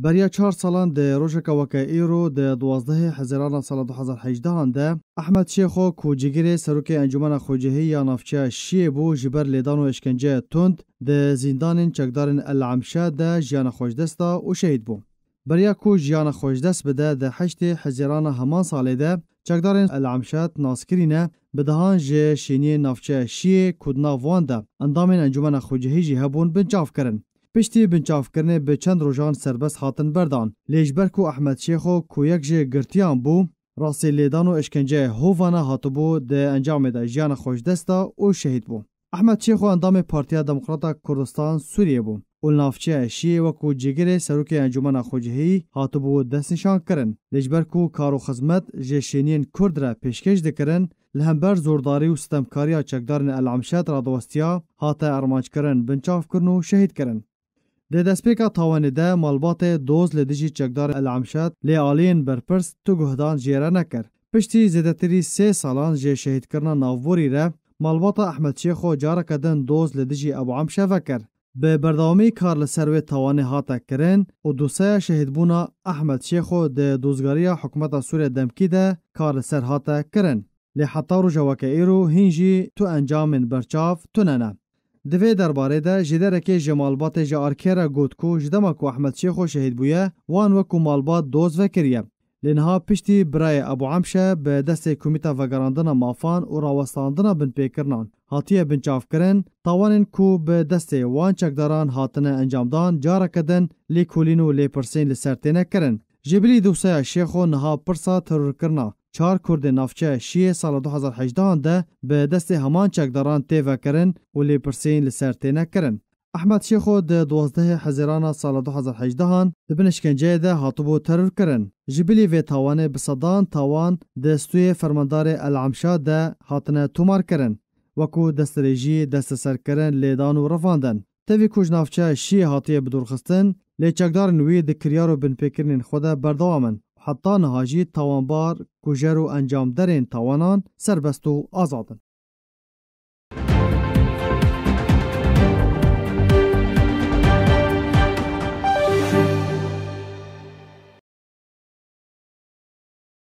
بریا 4 سالان د روژکا وکایرو د 12 هزاران سال 2018 ده احمد شیخو کوجګری سروک انجمن خوجهی یا نافچه شی بو جبر لیدانو اشکنجه توند د زندان چکدارن العمشه ده جان خوجدستا او شهید بو بریا کو جان خوجدست بده د 8 هزاران همان ساله ده چکدارن العمشه ناسکرینه بدهان ژ شینی نافچه شی کودنا وانده اندامن انجمن خوجهی جهبون بنچاف کرن پشتی بنچاف کرنے به چند روزان سربس هاتن بردان لیجبر کو احمد شیخو کو یک جه گرتیان بو راسی لیدان و اشکنجه هوانا هاتو بو ده انجام ده جیان خوش دستا و شهید بو احمد شیخو اندام پارتیا دموکرات کردستان سوریه بو اول نافچه و کو جگره سروک انجامان خوجهی هاتو بو دست نشان کرن لیجبر کو کارو خزمت جشینین کرد را پیشکش دکرن لهمبر زورداری و ستمکاری چکدارن العمشات را دوستیا هاتا ارمانچ کرن بنچاف کرنو شهید کرن د دەستپێکا تاوانێدە مالباتێ دۆز لە دژی چەکدار ئەلعمشاد لێ ئالین بەرپرس تو گوهدان ژێرە نەکرد پشتی زێدەتری سێ ساڵان ژێ شەهیدکردنا ناوبوری رە مالباتە ئەحمەدشێخۆ جارەکە دەن دۆز لە دژی ئەبعام شەڤەکرد بێ بەرداوامی کار لە سەروێ تاوانی هاتەکردن و دوسەیە شەهیدبوونا ئەحمەد شێخۆ دە دۆزگاریە حکوومەتە سوورە دەمکیدە کار لە سەر هاتە کرن لێ حتا ڕژەوەکە ئیر و هینجی تو ئەنجامن بەرچاف تونەنە د وی دربارې ده چې درکه جمالبات جارکره ګوتکو جدما کو احمد شیخو شهید بویا وان و کومالبات دوز وکریه لنها پشتی برای ابو عمشه به دست کمیتا وگراندن مافان و راوستاندن بن پیکرنان هاتیه بن چاف کرن تاوانن کو به دست وان چکداران هاتن انجامدان جارا کدن لی کولین و لی پرسین لسرتینه کرن جبلی دوسای شیخو نها پرسا ترور کرنا چار کرد نافچه شیه سال 2018 ده به دست همان چکداران تیوه کرن و لیپرسین لسر تینه کرن. احمد شیخو د 12 حزیران سال 2018 د بنشکنجه ده هاتبو ترور کرن. جبلی و تاوان بصدان تاوان دستوی فرماندار العمشا ده هاتنه تومار کرن. وکو دستریجی دست سرکرن لیدان و رفاندن. تەوی کوژناافچە شی هاتیە بدورخستن لێ چەکدارن وی دکریار و بنپێکردنین خۆدا بەردەوامن حتی نهاجی توانبار کجر و انجامدرین توانان سربست و آزادن